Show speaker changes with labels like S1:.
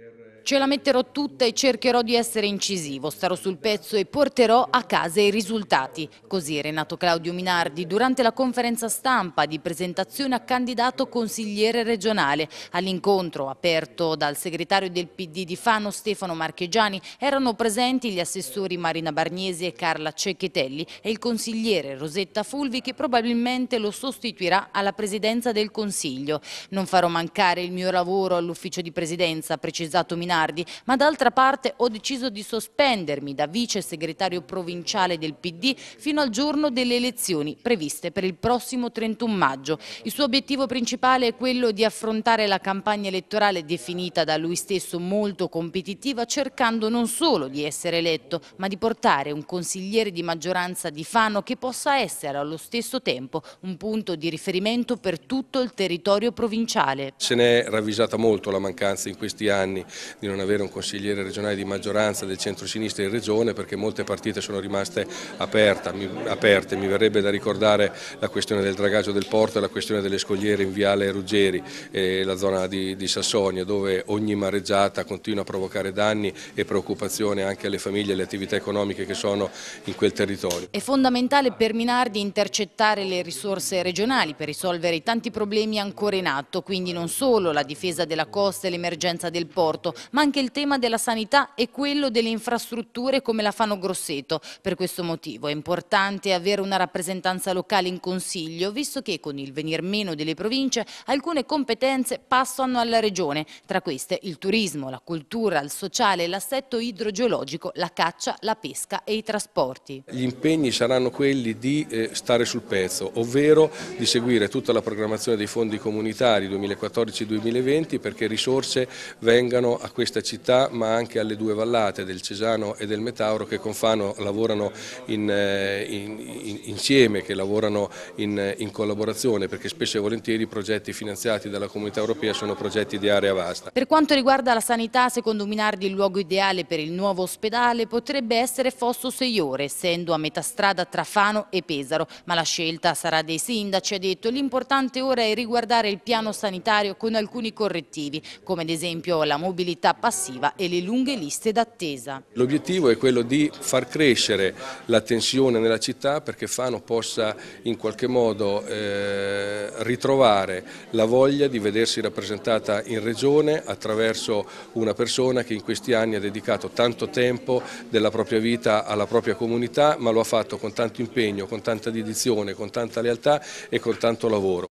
S1: Eh, Ce la metterò tutta e cercherò di essere incisivo, starò sul pezzo e porterò a casa i risultati. Così Renato Claudio Minardi durante la conferenza stampa di presentazione a candidato consigliere regionale. All'incontro aperto dal segretario del PD di Fano Stefano Marchegiani erano presenti gli assessori Marina Barniesi e Carla Cecchetelli e il consigliere Rosetta Fulvi che probabilmente lo sostituirà alla presidenza del Consiglio. Non farò mancare il mio lavoro all'ufficio di presidenza, precisamente autorizzato Minardi, ma d'altra parte ho deciso di sospendermi da vice segretario provinciale del PD fino al giorno delle elezioni previste per il prossimo 31 maggio. Il suo obiettivo principale è quello di affrontare la campagna elettorale definita da lui stesso molto competitiva, cercando non solo di essere eletto, ma di portare un consigliere di maggioranza di Fano che possa essere allo stesso tempo un punto di riferimento per tutto il territorio provinciale.
S2: Se n'è ravvisata molto la mancanza in questi anni anni di non avere un consigliere regionale di maggioranza del centro-sinistra in regione perché molte partite sono rimaste aperta, aperte, mi verrebbe da ricordare la questione del dragaggio del porto e la questione delle scogliere in Viale Ruggeri, eh, la zona di, di Sassonia dove ogni mareggiata continua a provocare danni e preoccupazione anche alle famiglie e alle attività economiche che sono in quel territorio. È
S1: fondamentale per Minardi intercettare le risorse regionali per risolvere i tanti problemi ancora in atto, quindi non solo la difesa della costa e l'emergenza del porto, trasporto, ma anche il tema della sanità e quello delle infrastrutture come la Fano Grosseto. Per questo motivo è importante avere una rappresentanza locale in Consiglio, visto che con il venir meno delle province alcune competenze passano alla Regione, tra queste il turismo, la cultura, il sociale, l'assetto idrogeologico, la caccia, la pesca e i trasporti.
S2: Gli impegni saranno quelli di eh, stare sul pezzo, ovvero di seguire tutta la programmazione dei fondi comunitari 2014-2020 perché risorse vengano collegano a questa città ma anche alle due vallate del Cesano e del Metauro che con Fano lavorano in, eh, in, in, insieme, che lavorano eh, in, collaborazione perché spesso e volentieri i progetti finanziati dalla comunità europea sono progetti di area vasta. Per
S1: quanto riguarda la sanità, secondo Minardi il luogo ideale per il nuovo ospedale potrebbe essere Fosso Seiore, essendo a metà strada tra Fano e Pesaro, ma la scelta sarà dei sindaci, ha detto. L'importante ora è riguardare il piano sanitario con alcuni correttivi, come ad esempio la mobilità mobilità passiva e le lunghe liste d'attesa.
S2: L'obiettivo è quello di far crescere la tensione nella città perché Fano possa in qualche modo eh, ritrovare la voglia di vedersi rappresentata in regione attraverso una persona che in questi anni ha dedicato tanto tempo della propria vita alla propria comunità ma lo ha fatto con tanto impegno, con tanta dedizione, con tanta lealtà e con tanto lavoro.